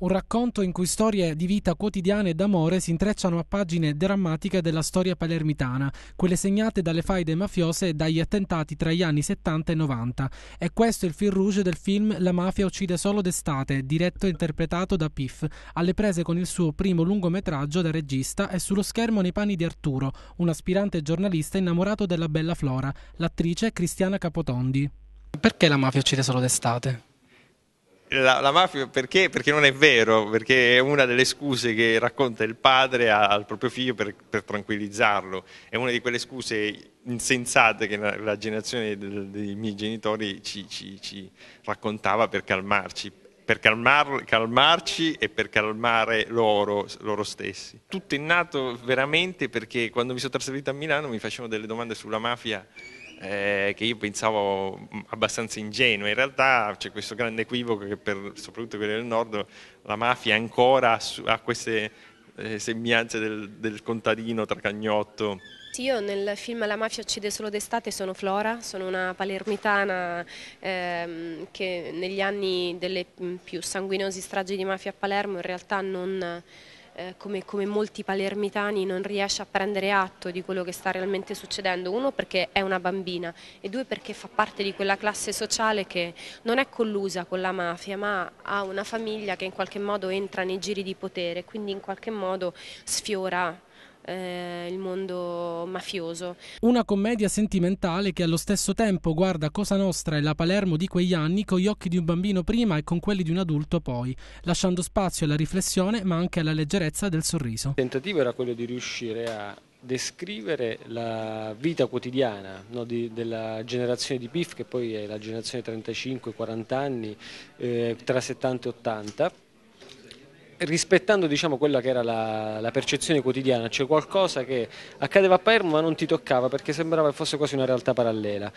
Un racconto in cui storie di vita quotidiane e d'amore si intrecciano a pagine drammatiche della storia palermitana, quelle segnate dalle faide mafiose e dagli attentati tra gli anni 70 e 90. E questo è il fil rouge del film La mafia uccide solo d'estate, diretto e interpretato da Piff, alle prese con il suo primo lungometraggio da regista e sullo schermo nei panni di Arturo, un aspirante giornalista innamorato della bella Flora, l'attrice Cristiana Capotondi. Perché la mafia uccide solo d'estate? la, la, mafia perché? Perché non è vero, perché è una delle scuse che racconta il padre al proprio figlio per, per tranquillizzarlo, è una di quelle scuse insensate che la, la generazione dei, dei miei genitori ci, ci, ci raccontava per calmarci, per calmar, calmarci e per calmare loro, loro, stessi. Tutto è nato veramente perché quando mi sono trasferito a Milano mi facevano delle domande sulla mafia eh, che io pensavo mm, abbastanza ingenua. In realtà c'è questo grande equivoco che per soprattutto quelli del nord la mafia ancora ha queste eh, sembianze del, del contadino tracagnotto. Sì, io nel film La mafia uccide solo d'estate sono Flora, sono una palermitana ehm, che negli anni delle mm, più sanguinosi stragi di mafia a Palermo in realtà non eh, come, come, molti palermitani non riesce a prendere atto di quello che sta realmente succedendo, uno perché è una bambina e due perché fa parte di quella classe sociale che non è collusa con la mafia ma ha una famiglia che in qualche modo entra nei giri di potere, quindi in qualche modo sfiora eh, il mondo mafioso. Una commedia sentimentale che allo stesso tempo guarda Cosa Nostra e la Palermo di quegli anni con gli occhi di un bambino prima e con quelli di un adulto poi, lasciando spazio alla riflessione ma anche alla leggerezza del sorriso. Il tentativo era quello di riuscire a descrivere la vita quotidiana no, di, della generazione di PIF che poi è la generazione 35-40 anni eh, tra 70 e 80 rispettando diciamo, quella che era la, la percezione quotidiana, c'è cioè qualcosa che accadeva a Palermo ma non ti toccava perché sembrava fosse quasi una realtà parallela.